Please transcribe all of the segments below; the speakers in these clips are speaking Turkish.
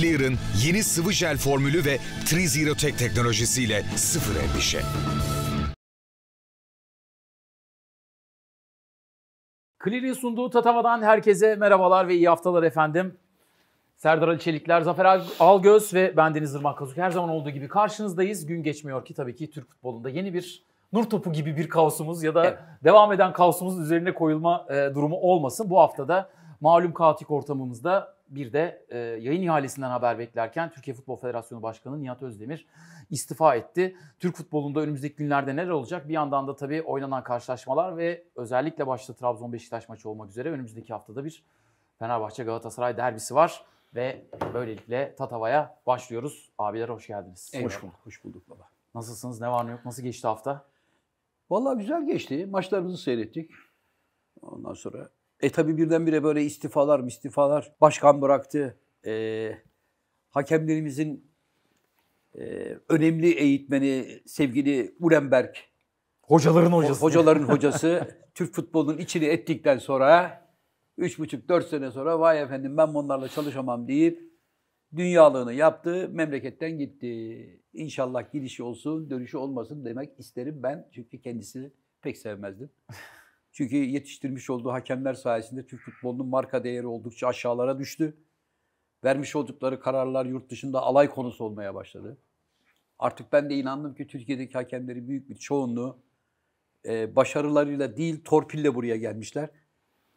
Clear'ın yeni sıvı jel formülü ve Trizirotech teknolojisiyle sıfır endişe. Clear'in sunduğu Tatava'dan herkese merhabalar ve iyi haftalar efendim. Serdar Ali Çelikler, Zafer Algöz ve ben Deniz Irmak Kazuk. Her zaman olduğu gibi karşınızdayız. Gün geçmiyor ki tabii ki Türk futbolunda yeni bir nur topu gibi bir kaosumuz ya da evet. devam eden kaosumuz üzerine koyulma e, durumu olmasın. Bu hafta da malum katik ortamımızda bir de e, yayın ihalesinden haber beklerken Türkiye Futbol Federasyonu Başkanı Nihat Özdemir istifa etti. Türk futbolunda önümüzdeki günlerde neler olacak? Bir yandan da tabii oynanan karşılaşmalar ve özellikle başta Trabzon Beşiktaş maçı olmak üzere önümüzdeki haftada bir Fenerbahçe Galatasaray derbisi var ve böylelikle Tatava'ya başlıyoruz. Abiler hoş geldiniz. Eyvallah. Hoş bulduk. Hoş bulduk baba. Nasılsınız? Ne var ne yok? Nasıl geçti hafta? Vallahi güzel geçti. Maçlarımızı seyrettik. Ondan sonra e tabi birdenbire böyle istifalar istifalar. Başkan bıraktı. E, hakemlerimizin e, önemli eğitmeni sevgili Urenberg. Hocaların hocası. Hocaların hocası. Türk futbolunun içini ettikten sonra 3,5-4 sene sonra vay efendim ben bunlarla çalışamam deyip dünyalığını yaptı, memleketten gitti. İnşallah gidişi olsun, dönüşü olmasın demek isterim ben. Çünkü kendisini pek sevmezdim. Çünkü yetiştirmiş olduğu hakemler sayesinde Türk futbolunun marka değeri oldukça aşağılara düştü. Vermiş oldukları kararlar yurt dışında alay konusu olmaya başladı. Artık ben de inandım ki Türkiye'deki hakemlerin büyük bir çoğunluğu e, başarılarıyla değil torpille buraya gelmişler.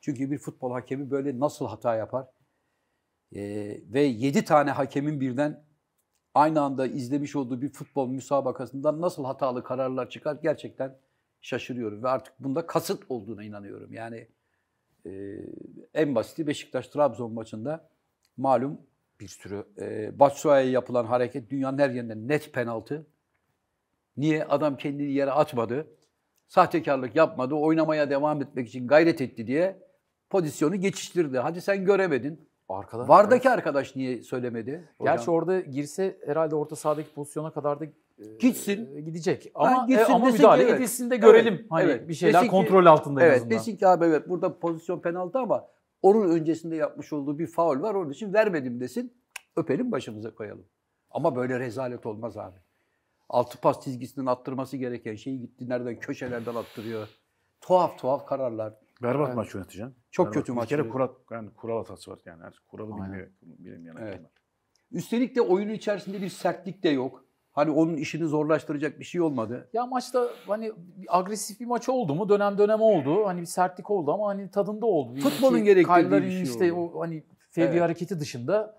Çünkü bir futbol hakemi böyle nasıl hata yapar? E, ve yedi tane hakemin birden aynı anda izlemiş olduğu bir futbol müsabakasından nasıl hatalı kararlar çıkar gerçekten şaşırıyorum ve artık bunda kasıt olduğuna inanıyorum. Yani e, en basiti Beşiktaş-Trabzon maçında malum bir sürü e, Batsuay'a yapılan hareket dünyanın her yerinde net penaltı. Niye? Adam kendini yere atmadı. Sahtekarlık yapmadı. Oynamaya devam etmek için gayret etti diye pozisyonu geçiştirdi. Hadi sen göremedin. Arkadan Vardaki arkadaş niye söylemedi? Gerçi hocam? orada girse herhalde orta sahadaki pozisyona kadar da ee, gitsin. Gidecek ama, Ben gitsin e, ama müdahale ki evet. edilsin de görelim. Evet, hani evet. bir şeyler Desin ki- kontrol altında en Evet azından. desin ki abi evet burada pozisyon penaltı ama onun öncesinde yapmış olduğu bir faul var onun için vermedim desin. Öpelim başımıza koyalım. Ama böyle rezalet olmaz abi. Altı pas çizgisinden attırması gereken şeyi gitti nereden köşelerden attırıyor. Tuhaf tuhaf kararlar. Berbat maç yöneteceğim. Çok Berbat. kötü maç Bir kere kural, yani kural hatası var yani. Her kuralı Aynen. bilmiyor, Evet. Üstelik de oyunun içerisinde bir sertlik de yok. Hani onun işini zorlaştıracak bir şey olmadı. Ya maçta hani agresif bir maç oldu mu? Dönem dönem oldu. Hani bir sertlik oldu ama hani tadında oldu. Futbolun gerektirdiği bir şey işte oldu. o hani fevri evet. hareketi dışında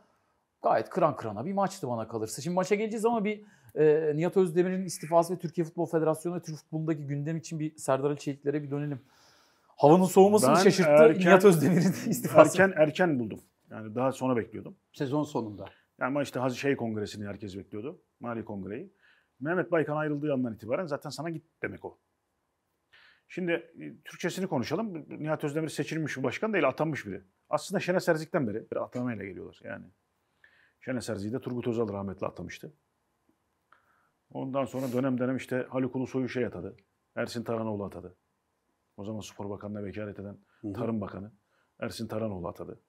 gayet kıran kırana bir maçtı bana kalırsa. Şimdi maça geleceğiz ama bir e, Nihat Özdemir'in istifası ve Türkiye Futbol Federasyonu ve Türk futbolundaki gündem için bir Serdar Ali Çelikler'e bir dönelim. Havanın soğumasını ben şaşırttı erken, Nihat Özdemir'in istifası. Erken erken buldum. Yani daha sonra bekliyordum. Sezon sonunda. Yani ama işte şey kongresini herkes bekliyordu. Mali kongreyi. Mehmet Baykan ayrıldığı andan itibaren zaten sana git demek o. Şimdi e, Türkçesini konuşalım. Nihat Özdemir seçilmiş bir başkan değil, atanmış biri. Aslında Şenes Serzikten beri bir atamayla geliyorlar yani. Şenes Erzik'i de Turgut Özal rahmetli atamıştı. Ondan sonra dönem dönem işte Haluk Ulusoy'u şey atadı. Ersin Taranoğlu atadı. O zaman Spor Bakanı'na vekalet eden Tarım Bakanı Ersin Taranoğlu atadı.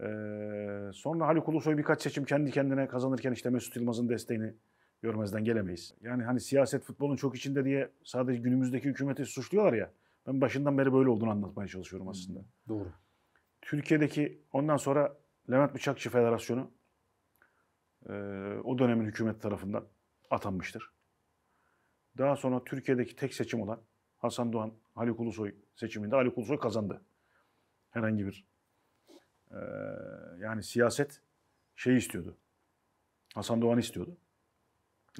Ee, sonra Haluk Ulusoy birkaç seçim kendi kendine kazanırken işte Mesut Yılmaz'ın desteğini görmezden gelemeyiz. Yani hani siyaset futbolun çok içinde diye sadece günümüzdeki hükümeti suçluyorlar ya. Ben başından beri böyle olduğunu anlatmaya çalışıyorum aslında. Hmm, doğru. Türkiye'deki ondan sonra Levent Bıçakçı Federasyonu e, o dönemin hükümet tarafından atanmıştır. Daha sonra Türkiye'deki tek seçim olan Hasan Doğan, Haluk Ulusoy seçiminde Haluk Ulusoy kazandı. Herhangi bir ee, yani siyaset şey istiyordu. Hasan Doğan istiyordu.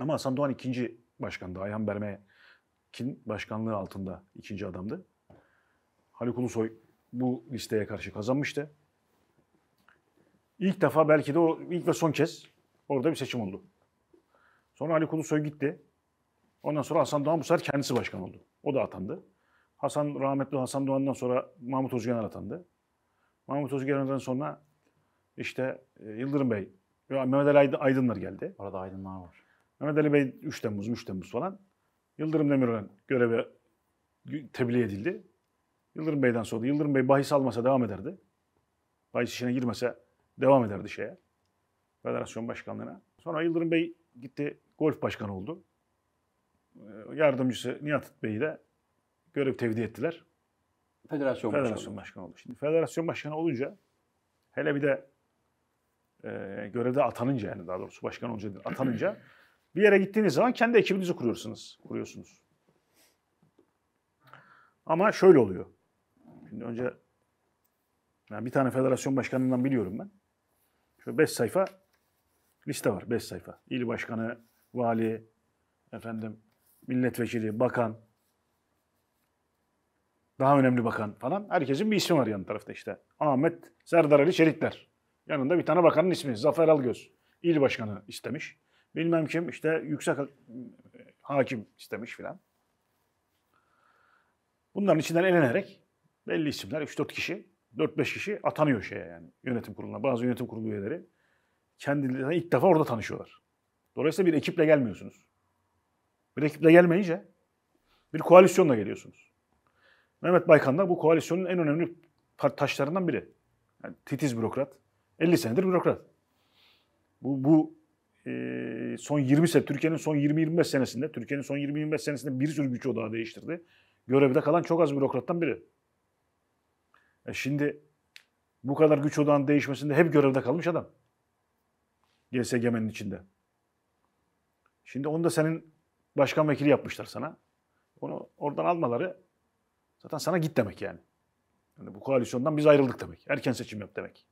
Ama Hasan Doğan ikinci başkandı. Ayhan Berme'nin başkanlığı altında ikinci adamdı. Haluk Ulusoy bu listeye karşı kazanmıştı. İlk defa belki de o ilk ve son kez orada bir seçim oldu. Sonra Haluk Ulusoy gitti. Ondan sonra Hasan Doğan bu sefer kendisi başkan oldu. O da atandı. Hasan rahmetli Hasan Doğan'dan sonra Mahmut Özgener atandı. Mahmut Özgür Özgeren'den sonra işte e, Yıldırım Bey, Mehmet Ali Aydınlar geldi. Orada Aydınlar var. Mehmet Ali Bey 3 Temmuz, 3 Temmuz falan. Yıldırım Demirören göreve tebliğ edildi. Yıldırım Bey'den sonra Yıldırım Bey bahis almasa devam ederdi. Bahis işine girmese devam ederdi şeye. Federasyon başkanlığına. Sonra Yıldırım Bey gitti golf başkanı oldu. E, yardımcısı Nihat Bey'i de görev tevdi ettiler. Federasyon, federasyon başkanı. oldu. Şimdi federasyon başkanı olunca hele bir de e, görevde atanınca yani daha doğrusu başkan olunca değil, atanınca bir yere gittiğiniz zaman kendi ekibinizi kuruyorsunuz. kuruyorsunuz. Ama şöyle oluyor. Şimdi önce yani bir tane federasyon başkanından biliyorum ben. Şöyle 5 sayfa liste var. 5 sayfa. İl başkanı, vali, efendim milletvekili, bakan, daha önemli bakan falan. Herkesin bir ismi var yan tarafta işte. Ahmet Serdar Ali Çelikler. Yanında bir tane bakanın ismi Zafer Algöz. İl başkanı istemiş. Bilmem kim işte yüksek hakim istemiş filan. Bunların içinden elenerek belli isimler 3-4 kişi, 4-5 kişi atanıyor şeye yani yönetim kuruluna. Bazı yönetim kurulu üyeleri kendilerine ilk defa orada tanışıyorlar. Dolayısıyla bir ekiple gelmiyorsunuz. Bir ekiple gelmeyince bir koalisyonla geliyorsunuz. Mehmet Baykan da bu koalisyonun en önemli taşlarından biri. Yani titiz bürokrat. 50 senedir bürokrat. Bu, bu e, son 20 sene, Türkiye'nin son 20-25 senesinde, Türkiye'nin son 20-25 senesinde bir sürü güç odağı değiştirdi. Görevde kalan çok az bürokrattan biri. E şimdi bu kadar güç odağının değişmesinde hep görevde kalmış adam. GSGM'nin içinde. Şimdi onu da senin başkan vekili yapmışlar sana. Onu oradan almaları Zaten sana git demek yani. yani. Bu koalisyondan biz ayrıldık demek. Erken seçim yap demek.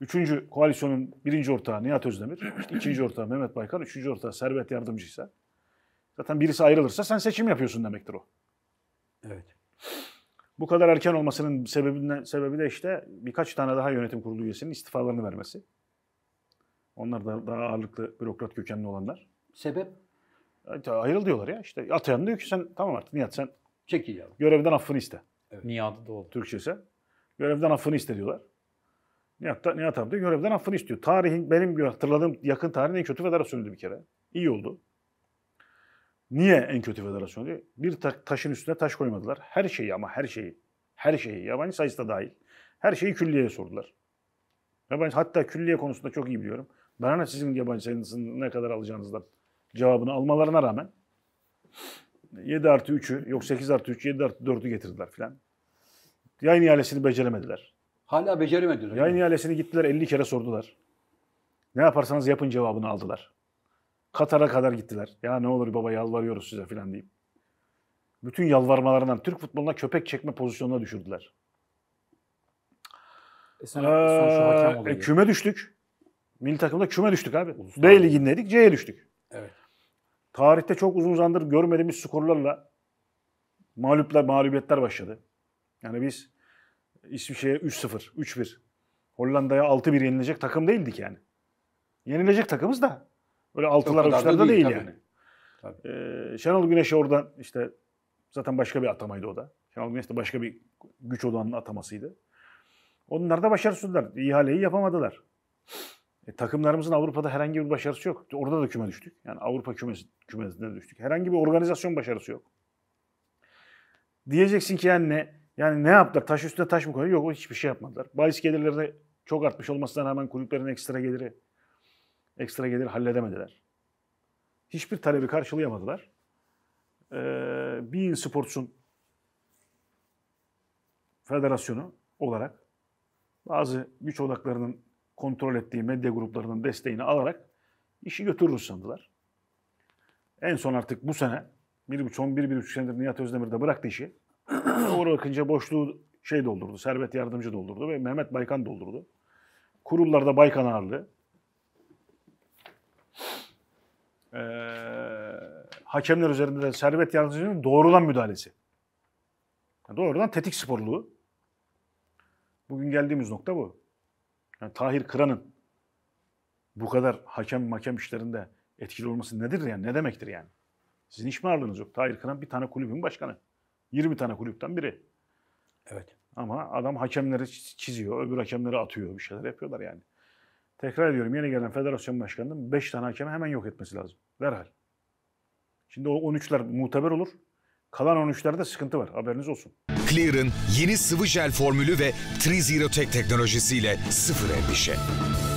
Üçüncü koalisyonun birinci ortağı Nihat Özdemir, işte ikinci ortağı Mehmet Baykar, üçüncü ortağı Servet yardımcı ise zaten birisi ayrılırsa sen seçim yapıyorsun demektir o. Evet. Bu kadar erken olmasının sebebinden, sebebi de işte birkaç tane daha yönetim kurulu üyesinin istifalarını vermesi. Onlar da daha ağırlıklı bürokrat kökenli olanlar. Sebep? E, ayrıl diyorlar ya. işte atayan diyor ki sen tamam artık Nihat sen Çekil yavrum. Görevden affını iste. Evet. Niyadı da oldu. Türkçesi. Görevden affını iste diyorlar. Nihat, da, Nihat abi de görevden affını istiyor. Tarihin, benim hatırladığım yakın tarihin en kötü federasyonuydu bir kere. İyi oldu. Niye en kötü federasyon Bir ta- taşın üstüne taş koymadılar. Her şeyi ama her şeyi. Her şeyi. Yabancı sayısı da dahil. Her şeyi külliyeye sordular. Ve ben hatta külliye konusunda çok iyi biliyorum. Bana sizin yabancı sayısını ne kadar alacağınızdan cevabını almalarına rağmen 7 artı 3'ü yok 8 artı 3, 7 artı 4'ü getirdiler filan. Yayın ihalesini beceremediler. Hala beceremediler. Yayın ihalesini gittiler 50 kere sordular. Ne yaparsanız yapın cevabını aldılar. Katar'a kadar gittiler. Ya ne olur baba yalvarıyoruz size filan deyip. Bütün yalvarmalarından Türk futboluna köpek çekme pozisyonuna düşürdüler. E sen ee, e, küme düştük. Milli takımda küme düştük abi. Uluslararası. B ligindeydik, C'ye düştük. Evet. Tarihte çok uzun zamandır görmediğimiz skorlarla mağluplar, mağlubiyetler başladı. Yani biz İsviçre'ye 3-0, 3-1, Hollanda'ya 6-1 yenilecek takım değildik yani. Yenilecek takımız da öyle altılar uçlarda değil, değil yani. Tabii. Ee, Şenol Güneş oradan işte zaten başka bir atamaydı o da. Şenol Güneş de başka bir güç odanın atamasıydı. Onlar da başarısızlar. İhaleyi yapamadılar. E, takımlarımızın Avrupa'da herhangi bir başarısı yok. Orada da küme düştük. Yani Avrupa kümesi, kümesine düştük. Herhangi bir organizasyon başarısı yok. Diyeceksin ki yani ne? Yani ne yaptılar? Taş üstüne taş mı koyuyor? Yok hiçbir şey yapmadılar. Bahis gelirleri de çok artmış olmasına rağmen kulüplerin ekstra geliri ekstra geliri halledemediler. Hiçbir talebi karşılayamadılar. Ee, Bein Sports'un federasyonu olarak bazı güç odaklarının kontrol ettiği medya gruplarının desteğini alarak işi götürür sandılar. En son artık bu sene, 15 buçuk, senedir Nihat Özdemir de bıraktı işi. Oraya bakınca boşluğu şey doldurdu, Servet Yardımcı doldurdu ve Mehmet Baykan doldurdu. Kurullarda Baykan ağırlı, Ee, hakemler üzerinde de Servet Yardımcı'nın doğrudan müdahalesi. Yani doğrudan tetik sporluğu. Bugün geldiğimiz nokta bu. Yani Tahir Kıran'ın bu kadar hakem makem işlerinde etkili olması nedir yani? Ne demektir yani? Sizin hiç mi ağırlığınız yok? Tahir Kıran bir tane kulübün başkanı. 20 tane kulüpten biri. Evet. Ama adam hakemleri çiziyor, öbür hakemleri atıyor, bir şeyler yapıyorlar yani. Tekrar ediyorum yeni gelen federasyon başkanının 5 tane hakemi hemen yok etmesi lazım. Derhal. Şimdi o 13'ler muteber olur. Kalan 13'lerde sıkıntı var. Haberiniz olsun. Clear'ın yeni sıvı jel formülü ve Trizirotech teknolojisiyle sıfır endişe.